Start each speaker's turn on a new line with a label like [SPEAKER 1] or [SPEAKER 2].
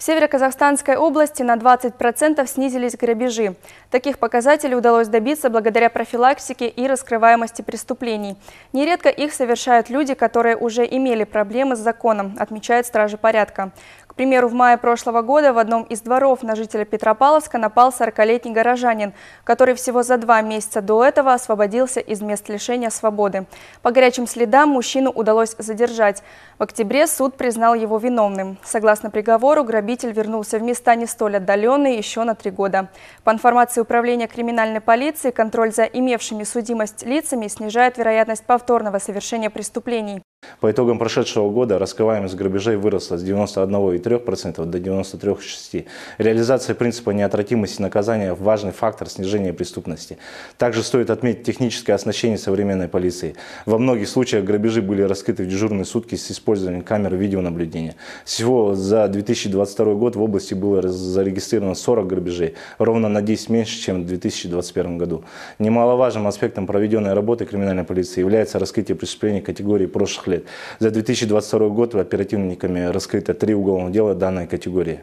[SPEAKER 1] В Североказахстанской области на 20% снизились грабежи. Таких показателей удалось добиться благодаря профилактике и раскрываемости преступлений. Нередко их совершают люди, которые уже имели проблемы с законом, отмечает стражи порядка примеру, в мае прошлого года в одном из дворов на жителя Петропавловска напал 40-летний горожанин, который всего за два месяца до этого освободился из мест лишения свободы. По горячим следам мужчину удалось задержать. В октябре суд признал его виновным. Согласно приговору, грабитель вернулся в места не столь отдаленные еще на три года. По информации Управления криминальной полиции, контроль за имевшими судимость лицами снижает вероятность повторного совершения преступлений.
[SPEAKER 2] По итогам прошедшего года раскрываемость грабежей выросла с 91,3% до 93,6%. Реализация принципа неотвратимости наказания – важный фактор снижения преступности. Также стоит отметить техническое оснащение современной полиции. Во многих случаях грабежи были раскрыты в дежурные сутки с использованием камер видеонаблюдения. Всего за 2022 год в области было зарегистрировано 40 грабежей, ровно на 10 меньше, чем в 2021 году. Немаловажным аспектом проведенной работы криминальной полиции является раскрытие преступлений категории прошлых лет. За 2022 год оперативниками раскрыто три уголовных дела данной категории.